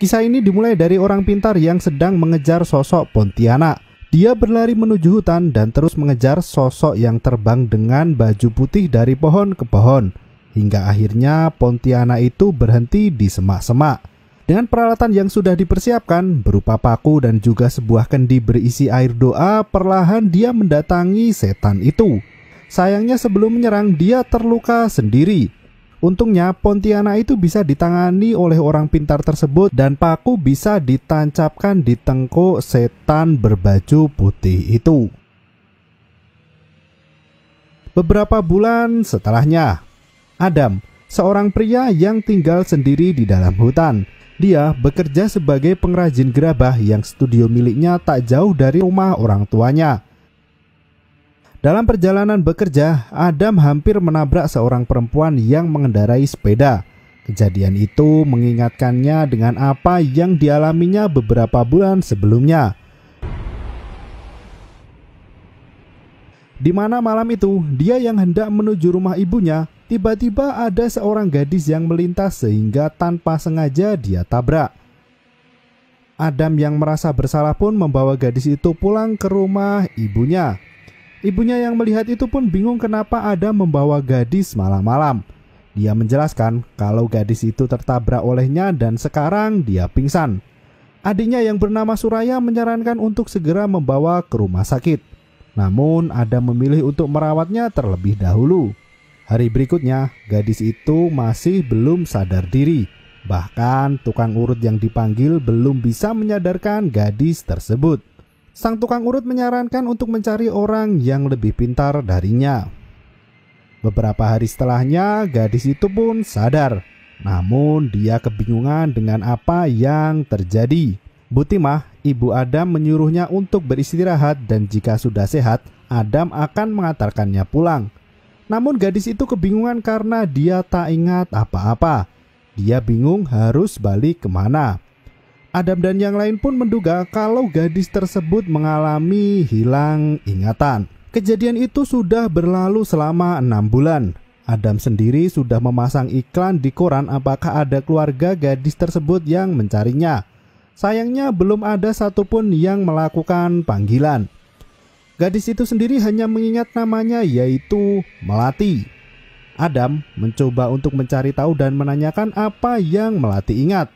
Kisah ini dimulai dari orang pintar yang sedang mengejar sosok Pontianak. Dia berlari menuju hutan dan terus mengejar sosok yang terbang dengan baju putih dari pohon ke pohon. Hingga akhirnya Pontianak itu berhenti di semak-semak. Dengan peralatan yang sudah dipersiapkan, berupa paku dan juga sebuah kendi berisi air doa, perlahan dia mendatangi setan itu. Sayangnya sebelum menyerang, dia terluka sendiri Untungnya Pontianak itu bisa ditangani oleh orang pintar tersebut dan paku bisa ditancapkan di tengkuk setan berbaju putih itu. Beberapa bulan setelahnya, Adam, seorang pria yang tinggal sendiri di dalam hutan, dia bekerja sebagai pengrajin gerabah yang studio miliknya tak jauh dari rumah orang tuanya. Dalam perjalanan bekerja, Adam hampir menabrak seorang perempuan yang mengendarai sepeda. Kejadian itu mengingatkannya dengan apa yang dialaminya beberapa bulan sebelumnya. Di mana malam itu, dia yang hendak menuju rumah ibunya, tiba-tiba ada seorang gadis yang melintas sehingga tanpa sengaja dia tabrak. Adam yang merasa bersalah pun membawa gadis itu pulang ke rumah ibunya. Ibunya yang melihat itu pun bingung kenapa ada membawa gadis malam-malam. Dia menjelaskan kalau gadis itu tertabrak olehnya dan sekarang dia pingsan. Adiknya yang bernama Suraya menyarankan untuk segera membawa ke rumah sakit. Namun Adam memilih untuk merawatnya terlebih dahulu. Hari berikutnya, gadis itu masih belum sadar diri. Bahkan tukang urut yang dipanggil belum bisa menyadarkan gadis tersebut sang tukang urut menyarankan untuk mencari orang yang lebih pintar darinya. Beberapa hari setelahnya, gadis itu pun sadar. Namun, dia kebingungan dengan apa yang terjadi. Butimah, ibu Adam menyuruhnya untuk beristirahat dan jika sudah sehat, Adam akan mengantarkannya pulang. Namun gadis itu kebingungan karena dia tak ingat apa-apa. Dia bingung harus balik kemana. Adam dan yang lain pun menduga kalau gadis tersebut mengalami hilang ingatan. Kejadian itu sudah berlalu selama enam bulan. Adam sendiri sudah memasang iklan di koran apakah ada keluarga gadis tersebut yang mencarinya. Sayangnya belum ada satupun yang melakukan panggilan. Gadis itu sendiri hanya mengingat namanya yaitu Melati. Adam mencoba untuk mencari tahu dan menanyakan apa yang Melati ingat.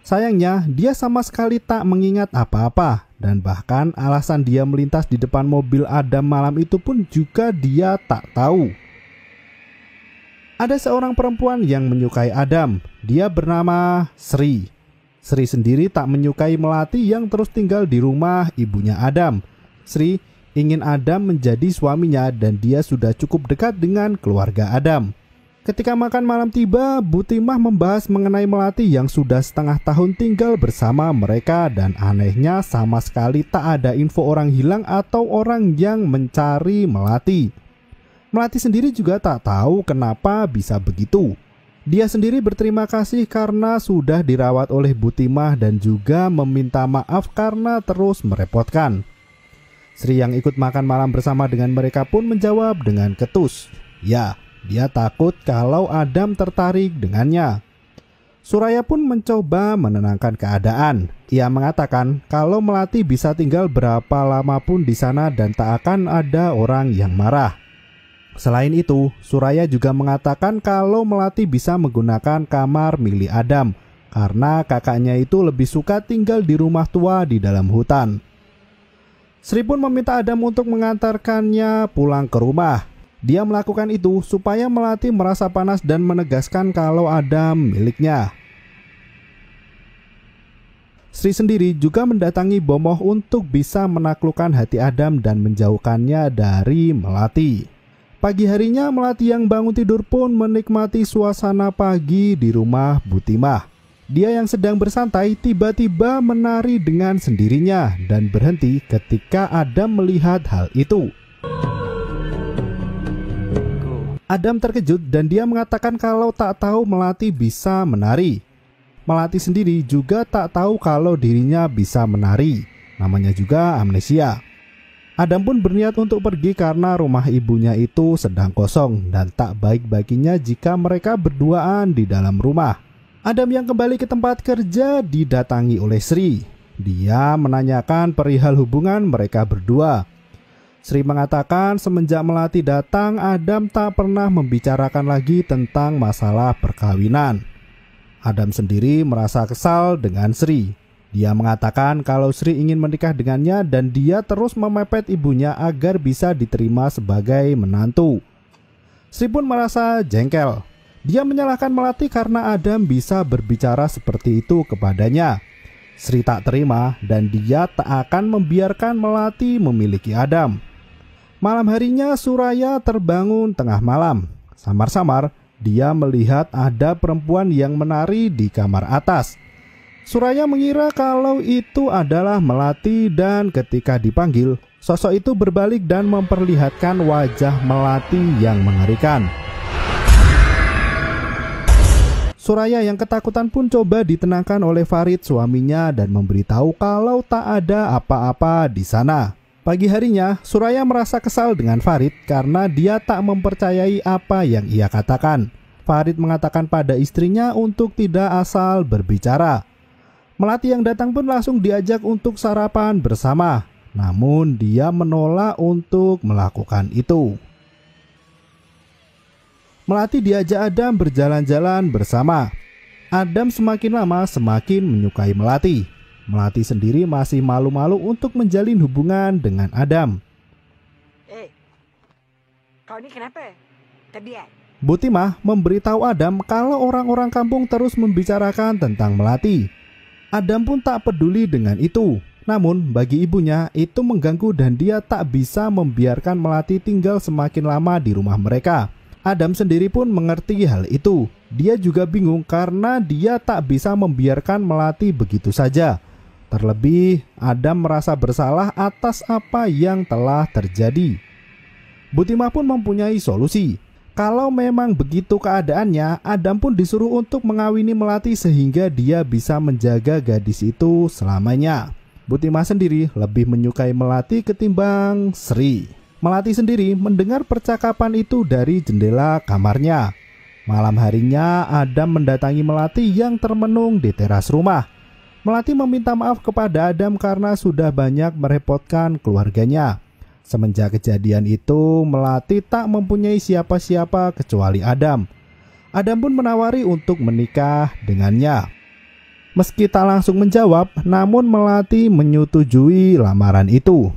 Sayangnya, dia sama sekali tak mengingat apa-apa dan bahkan alasan dia melintas di depan mobil Adam malam itu pun juga dia tak tahu. Ada seorang perempuan yang menyukai Adam. Dia bernama Sri. Sri sendiri tak menyukai Melati yang terus tinggal di rumah ibunya Adam. Sri ingin Adam menjadi suaminya dan dia sudah cukup dekat dengan keluarga Adam. Ketika makan malam tiba, Butimah membahas mengenai Melati yang sudah setengah tahun tinggal bersama mereka dan anehnya sama sekali tak ada info orang hilang atau orang yang mencari Melati. Melati sendiri juga tak tahu kenapa bisa begitu. Dia sendiri berterima kasih karena sudah dirawat oleh Butimah dan juga meminta maaf karena terus merepotkan. Sri yang ikut makan malam bersama dengan mereka pun menjawab dengan ketus, "Ya, dia takut kalau Adam tertarik dengannya. Suraya pun mencoba menenangkan keadaan. Ia mengatakan kalau melati bisa tinggal berapa lama pun di sana dan tak akan ada orang yang marah. Selain itu, Suraya juga mengatakan kalau melati bisa menggunakan kamar milik Adam karena kakaknya itu lebih suka tinggal di rumah tua di dalam hutan. Sri pun meminta Adam untuk mengantarkannya pulang ke rumah. Dia melakukan itu supaya Melati merasa panas dan menegaskan kalau ada miliknya. Sri sendiri juga mendatangi Bomoh untuk bisa menaklukkan hati Adam dan menjauhkannya dari Melati. Pagi harinya Melati yang bangun tidur pun menikmati suasana pagi di rumah Butimah. Dia yang sedang bersantai tiba-tiba menari dengan sendirinya dan berhenti ketika Adam melihat hal itu. Adam terkejut dan dia mengatakan kalau tak tahu Melati bisa menari. Melati sendiri juga tak tahu kalau dirinya bisa menari. Namanya juga amnesia. Adam pun berniat untuk pergi karena rumah ibunya itu sedang kosong dan tak baik baginya jika mereka berduaan di dalam rumah. Adam yang kembali ke tempat kerja didatangi oleh Sri. Dia menanyakan perihal hubungan mereka berdua Sri mengatakan semenjak Melati datang, Adam tak pernah membicarakan lagi tentang masalah perkawinan. Adam sendiri merasa kesal dengan Sri. Dia mengatakan kalau Sri ingin menikah dengannya dan dia terus memepet ibunya agar bisa diterima sebagai menantu. Sri pun merasa jengkel. Dia menyalahkan Melati karena Adam bisa berbicara seperti itu kepadanya. Sri tak terima dan dia tak akan membiarkan Melati memiliki Adam. Malam harinya Suraya terbangun tengah malam. Samar-samar dia melihat ada perempuan yang menari di kamar atas. Suraya mengira kalau itu adalah Melati dan ketika dipanggil, sosok itu berbalik dan memperlihatkan wajah Melati yang mengerikan. Suraya yang ketakutan pun coba ditenangkan oleh Farid suaminya dan memberitahu kalau tak ada apa-apa di sana. Pagi harinya, Suraya merasa kesal dengan Farid karena dia tak mempercayai apa yang ia katakan. Farid mengatakan pada istrinya untuk tidak asal berbicara. Melati yang datang pun langsung diajak untuk sarapan bersama, namun dia menolak untuk melakukan itu. Melati diajak Adam berjalan-jalan bersama. Adam semakin lama semakin menyukai Melati. Melati sendiri masih malu-malu untuk menjalin hubungan dengan Adam. Eh, kau ini kenapa? Tebiat. Butimah memberitahu Adam kalau orang-orang kampung terus membicarakan tentang Melati. Adam pun tak peduli dengan itu. Namun bagi ibunya itu mengganggu dan dia tak bisa membiarkan Melati tinggal semakin lama di rumah mereka. Adam sendiri pun mengerti hal itu. Dia juga bingung karena dia tak bisa membiarkan Melati begitu saja. Terlebih, Adam merasa bersalah atas apa yang telah terjadi. Butimah pun mempunyai solusi. Kalau memang begitu keadaannya, Adam pun disuruh untuk mengawini Melati sehingga dia bisa menjaga gadis itu selamanya. Butimah sendiri lebih menyukai Melati ketimbang Sri. Melati sendiri mendengar percakapan itu dari jendela kamarnya. Malam harinya, Adam mendatangi Melati yang termenung di teras rumah Melati meminta maaf kepada Adam karena sudah banyak merepotkan keluarganya. Semenjak kejadian itu, Melati tak mempunyai siapa-siapa kecuali Adam. Adam pun menawari untuk menikah dengannya. Meski tak langsung menjawab, namun Melati menyetujui lamaran itu.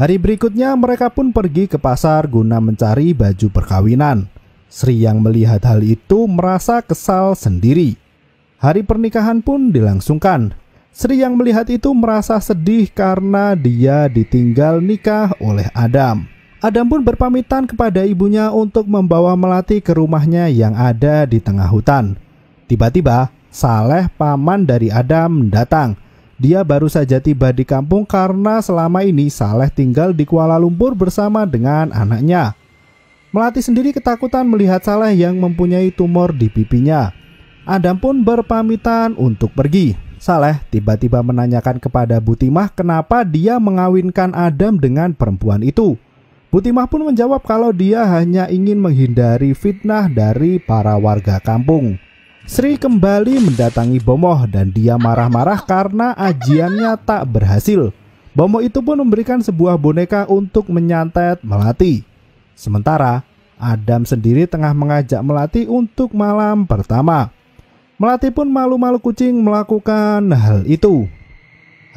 Hari berikutnya mereka pun pergi ke pasar guna mencari baju perkawinan. Sri yang melihat hal itu merasa kesal sendiri. Hari pernikahan pun dilangsungkan. Sri yang melihat itu merasa sedih karena dia ditinggal nikah oleh Adam. Adam pun berpamitan kepada ibunya untuk membawa Melati ke rumahnya yang ada di tengah hutan. Tiba-tiba, Saleh, paman dari Adam, datang. Dia baru saja tiba di kampung karena selama ini Saleh tinggal di Kuala Lumpur bersama dengan anaknya. Melati sendiri ketakutan melihat Saleh yang mempunyai tumor di pipinya. Adam pun berpamitan untuk pergi. Saleh tiba-tiba menanyakan kepada Butimah kenapa dia mengawinkan Adam dengan perempuan itu. Butimah pun menjawab kalau dia hanya ingin menghindari fitnah dari para warga kampung. Sri kembali mendatangi Bomoh dan dia marah-marah karena ajiannya tak berhasil. Bomoh itu pun memberikan sebuah boneka untuk menyantet Melati. Sementara Adam sendiri tengah mengajak Melati untuk malam pertama. Melati pun malu-malu kucing melakukan hal itu.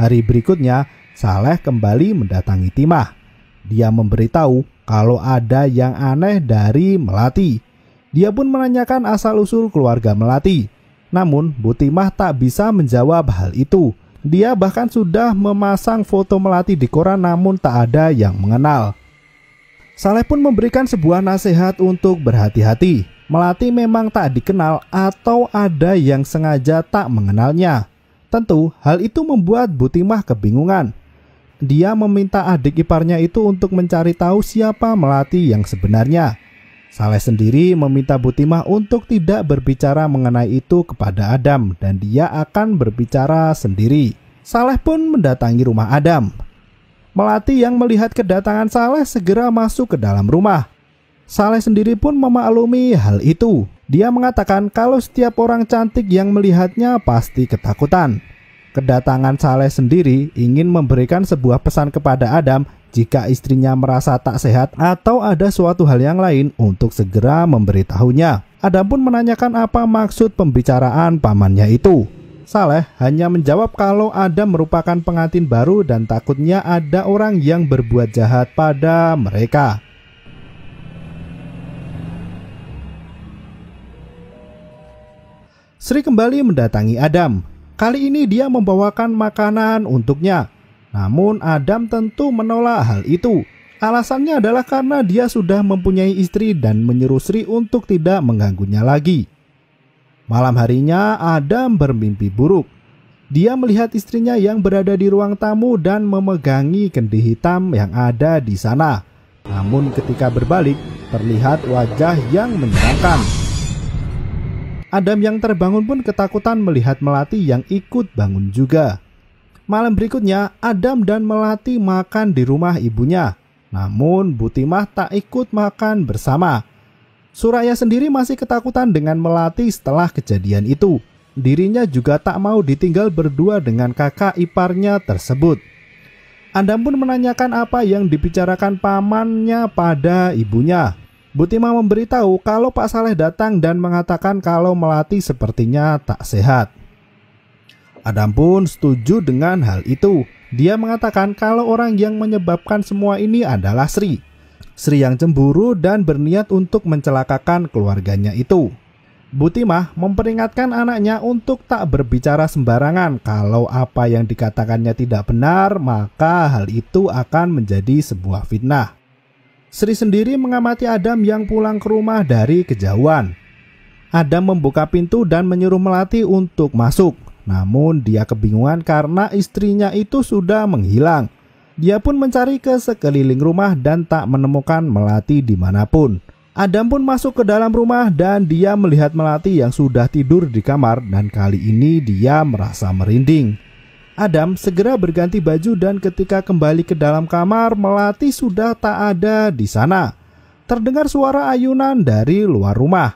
Hari berikutnya, Saleh kembali mendatangi Timah. Dia memberitahu kalau ada yang aneh dari Melati. Dia pun menanyakan asal-usul keluarga Melati. Namun, Butimah tak bisa menjawab hal itu. Dia bahkan sudah memasang foto Melati di koran namun tak ada yang mengenal. Saleh pun memberikan sebuah nasihat untuk berhati-hati. Melati memang tak dikenal atau ada yang sengaja tak mengenalnya. Tentu hal itu membuat Butimah kebingungan. Dia meminta adik iparnya itu untuk mencari tahu siapa Melati yang sebenarnya. Saleh sendiri meminta Butimah untuk tidak berbicara mengenai itu kepada Adam dan dia akan berbicara sendiri. Saleh pun mendatangi rumah Adam. Melati yang melihat kedatangan Saleh segera masuk ke dalam rumah. Saleh sendiri pun memaklumi hal itu. Dia mengatakan kalau setiap orang cantik yang melihatnya pasti ketakutan. Kedatangan Saleh sendiri ingin memberikan sebuah pesan kepada Adam jika istrinya merasa tak sehat atau ada suatu hal yang lain untuk segera memberitahunya. Adam pun menanyakan apa maksud pembicaraan pamannya itu. Saleh hanya menjawab kalau Adam merupakan pengantin baru dan takutnya ada orang yang berbuat jahat pada mereka. Sri kembali mendatangi Adam. Kali ini dia membawakan makanan untuknya. Namun Adam tentu menolak hal itu. Alasannya adalah karena dia sudah mempunyai istri dan menyuruh Sri untuk tidak mengganggunya lagi. Malam harinya Adam bermimpi buruk. Dia melihat istrinya yang berada di ruang tamu dan memegangi kendi hitam yang ada di sana. Namun ketika berbalik, terlihat wajah yang menyenangkan. Adam yang terbangun pun ketakutan melihat Melati yang ikut bangun juga. Malam berikutnya, Adam dan Melati makan di rumah ibunya. Namun, Butimah tak ikut makan bersama. Suraya sendiri masih ketakutan dengan Melati setelah kejadian itu. Dirinya juga tak mau ditinggal berdua dengan kakak iparnya tersebut. Adam pun menanyakan apa yang dibicarakan pamannya pada ibunya. Butima memberitahu kalau Pak Saleh datang dan mengatakan kalau Melati sepertinya tak sehat. Adam pun setuju dengan hal itu. Dia mengatakan kalau orang yang menyebabkan semua ini adalah Sri. Sri yang cemburu dan berniat untuk mencelakakan keluarganya itu. Butimah memperingatkan anaknya untuk tak berbicara sembarangan. Kalau apa yang dikatakannya tidak benar, maka hal itu akan menjadi sebuah fitnah. Sri sendiri mengamati Adam yang pulang ke rumah dari kejauhan. Adam membuka pintu dan menyuruh Melati untuk masuk. Namun dia kebingungan karena istrinya itu sudah menghilang. Dia pun mencari ke sekeliling rumah dan tak menemukan Melati dimanapun. Adam pun masuk ke dalam rumah dan dia melihat Melati yang sudah tidur di kamar dan kali ini dia merasa merinding. Adam segera berganti baju dan ketika kembali ke dalam kamar, Melati sudah tak ada di sana. Terdengar suara ayunan dari luar rumah.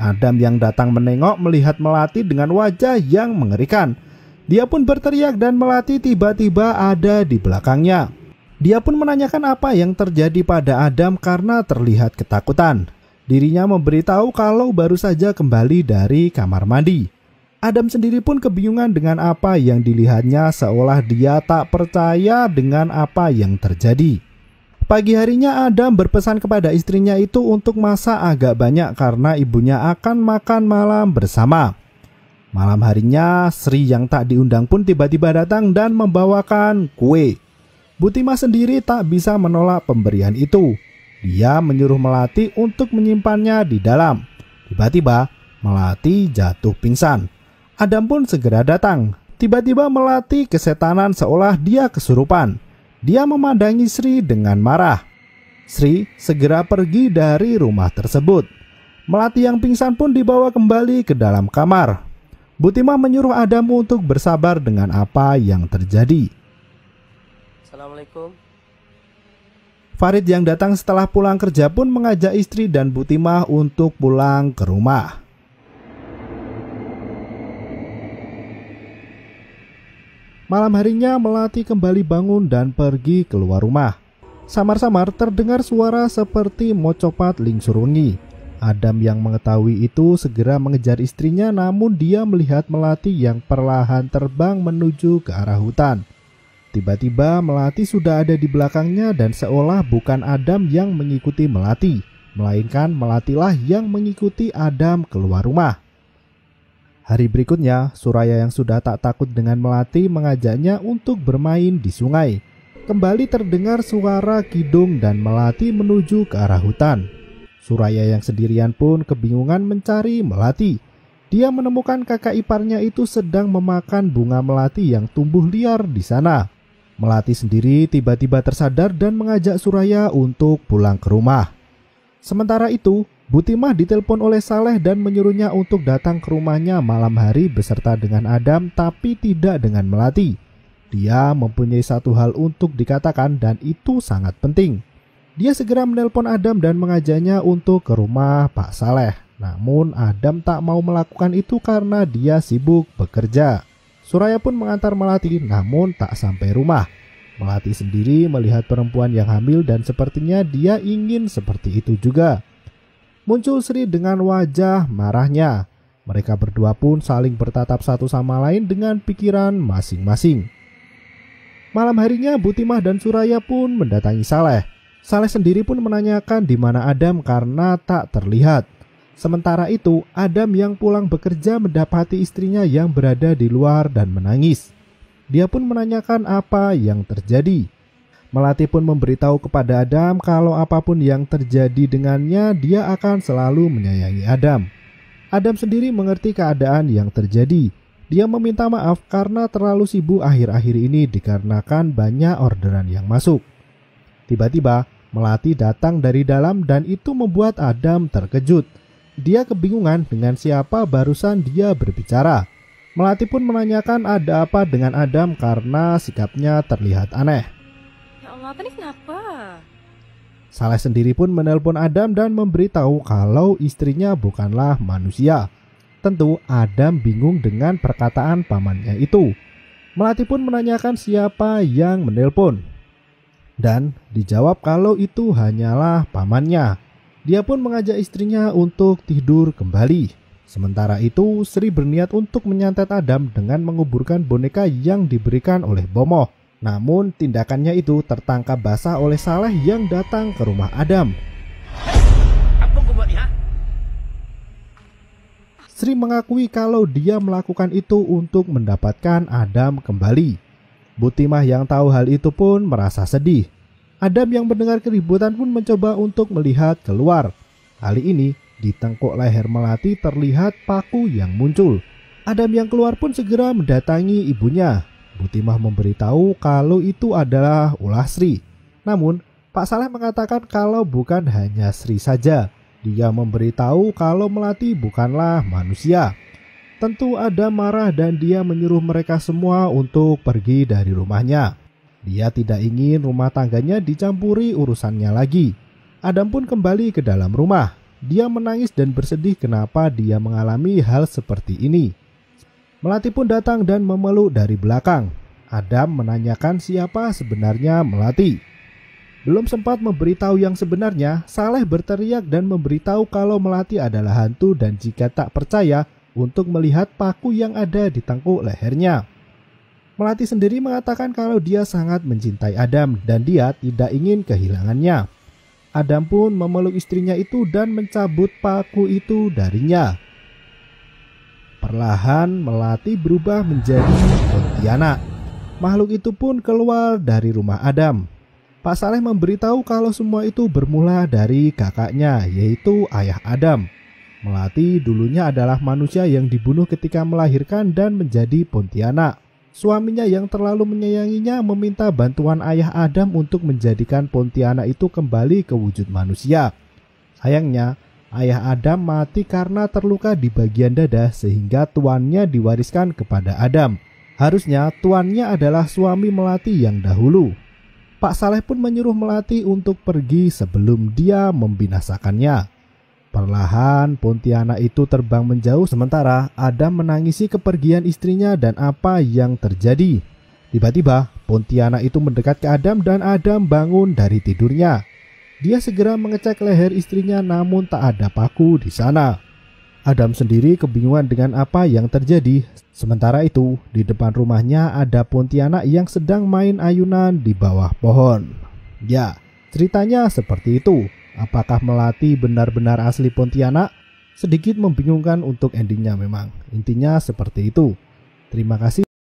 Adam yang datang menengok melihat Melati dengan wajah yang mengerikan. Dia pun berteriak dan Melati tiba-tiba ada di belakangnya. Dia pun menanyakan apa yang terjadi pada Adam karena terlihat ketakutan. Dirinya memberitahu kalau baru saja kembali dari kamar mandi. Adam sendiri pun kebingungan dengan apa yang dilihatnya seolah dia tak percaya dengan apa yang terjadi. Pagi harinya Adam berpesan kepada istrinya itu untuk masak agak banyak karena ibunya akan makan malam bersama. Malam harinya Sri yang tak diundang pun tiba-tiba datang dan membawakan kue. Butima sendiri tak bisa menolak pemberian itu. Dia menyuruh Melati untuk menyimpannya di dalam. Tiba-tiba, Melati jatuh pingsan. Adam pun segera datang. Tiba-tiba Melati kesetanan seolah dia kesurupan. Dia memandangi Sri dengan marah. Sri segera pergi dari rumah tersebut. Melati yang pingsan pun dibawa kembali ke dalam kamar. Butimah menyuruh Adam untuk bersabar dengan apa yang terjadi. Assalamualaikum. Farid yang datang setelah pulang kerja pun mengajak istri dan Butimah untuk pulang ke rumah. Malam harinya Melati kembali bangun dan pergi keluar rumah. Samar-samar terdengar suara seperti mocopat ling surungi. Adam yang mengetahui itu segera mengejar istrinya namun dia melihat Melati yang perlahan terbang menuju ke arah hutan. Tiba-tiba Melati sudah ada di belakangnya dan seolah bukan Adam yang mengikuti Melati, melainkan Melatilah yang mengikuti Adam keluar rumah. Hari berikutnya, Suraya yang sudah tak takut dengan Melati mengajaknya untuk bermain di sungai. Kembali terdengar suara Kidung dan Melati menuju ke arah hutan. Suraya yang sendirian pun kebingungan mencari Melati. Dia menemukan kakak iparnya itu sedang memakan bunga melati yang tumbuh liar di sana. Melati sendiri tiba-tiba tersadar dan mengajak Suraya untuk pulang ke rumah. Sementara itu, Butimah ditelepon oleh Saleh dan menyuruhnya untuk datang ke rumahnya malam hari beserta dengan Adam tapi tidak dengan Melati. Dia mempunyai satu hal untuk dikatakan dan itu sangat penting. Dia segera menelpon Adam dan mengajaknya untuk ke rumah Pak Saleh. Namun Adam tak mau melakukan itu karena dia sibuk bekerja. Suraya pun mengantar Melati namun tak sampai rumah. Melati sendiri melihat perempuan yang hamil dan sepertinya dia ingin seperti itu juga. Muncul Sri dengan wajah marahnya. Mereka berdua pun saling bertatap satu sama lain dengan pikiran masing-masing. Malam harinya Butimah dan Suraya pun mendatangi Saleh. Saleh sendiri pun menanyakan di mana Adam karena tak terlihat. Sementara itu, Adam yang pulang bekerja mendapati istrinya yang berada di luar dan menangis. Dia pun menanyakan apa yang terjadi. Melati pun memberitahu kepada Adam kalau apapun yang terjadi dengannya, dia akan selalu menyayangi Adam. Adam sendiri mengerti keadaan yang terjadi. Dia meminta maaf karena terlalu sibuk akhir-akhir ini dikarenakan banyak orderan yang masuk. Tiba-tiba, Melati datang dari dalam dan itu membuat Adam terkejut dia kebingungan dengan siapa barusan dia berbicara. Melati pun menanyakan ada apa dengan Adam karena sikapnya terlihat aneh. Ya Allah, ini kenapa? Saleh sendiri pun menelpon Adam dan memberitahu kalau istrinya bukanlah manusia. Tentu Adam bingung dengan perkataan pamannya itu. Melati pun menanyakan siapa yang menelpon. Dan dijawab kalau itu hanyalah pamannya. Dia pun mengajak istrinya untuk tidur kembali. Sementara itu, Sri berniat untuk menyantet Adam dengan menguburkan boneka yang diberikan oleh Bomo. Namun, tindakannya itu tertangkap basah oleh Saleh yang datang ke rumah Adam. Sri mengakui kalau dia melakukan itu untuk mendapatkan Adam kembali. Butimah yang tahu hal itu pun merasa sedih. Adam yang mendengar keributan pun mencoba untuk melihat keluar. Kali ini, di tengkuk leher Melati terlihat paku yang muncul. Adam yang keluar pun segera mendatangi ibunya. Butimah memberitahu kalau itu adalah ulah Sri. Namun, Pak Saleh mengatakan kalau bukan hanya Sri saja. Dia memberitahu kalau Melati bukanlah manusia. Tentu ada marah dan dia menyuruh mereka semua untuk pergi dari rumahnya. Dia tidak ingin rumah tangganya dicampuri urusannya lagi. Adam pun kembali ke dalam rumah. Dia menangis dan bersedih kenapa dia mengalami hal seperti ini. Melati pun datang dan memeluk dari belakang. Adam menanyakan siapa sebenarnya Melati. Belum sempat memberitahu yang sebenarnya, Saleh berteriak dan memberitahu kalau Melati adalah hantu dan jika tak percaya, untuk melihat paku yang ada di tengkuk lehernya. Melati sendiri mengatakan kalau dia sangat mencintai Adam dan dia tidak ingin kehilangannya. Adam pun memeluk istrinya itu dan mencabut paku itu darinya. Perlahan Melati berubah menjadi Pontianak. Makhluk itu pun keluar dari rumah Adam. Pak Saleh memberitahu kalau semua itu bermula dari kakaknya, yaitu ayah Adam. Melati dulunya adalah manusia yang dibunuh ketika melahirkan dan menjadi Pontianak. Suaminya yang terlalu menyayanginya meminta bantuan ayah Adam untuk menjadikan Pontianak itu kembali ke wujud manusia. Sayangnya, ayah Adam mati karena terluka di bagian dada sehingga tuannya diwariskan kepada Adam. Harusnya tuannya adalah suami Melati yang dahulu. Pak Saleh pun menyuruh Melati untuk pergi sebelum dia membinasakannya. Perlahan Pontianak itu terbang menjauh sementara Adam menangisi kepergian istrinya dan apa yang terjadi. Tiba-tiba Pontianak itu mendekat ke Adam dan Adam bangun dari tidurnya. Dia segera mengecek leher istrinya namun tak ada paku di sana. Adam sendiri kebingungan dengan apa yang terjadi. Sementara itu, di depan rumahnya ada Pontianak yang sedang main ayunan di bawah pohon. Ya, ceritanya seperti itu. Apakah Melati benar-benar asli Pontianak? Sedikit membingungkan untuk endingnya memang. Intinya seperti itu. Terima kasih.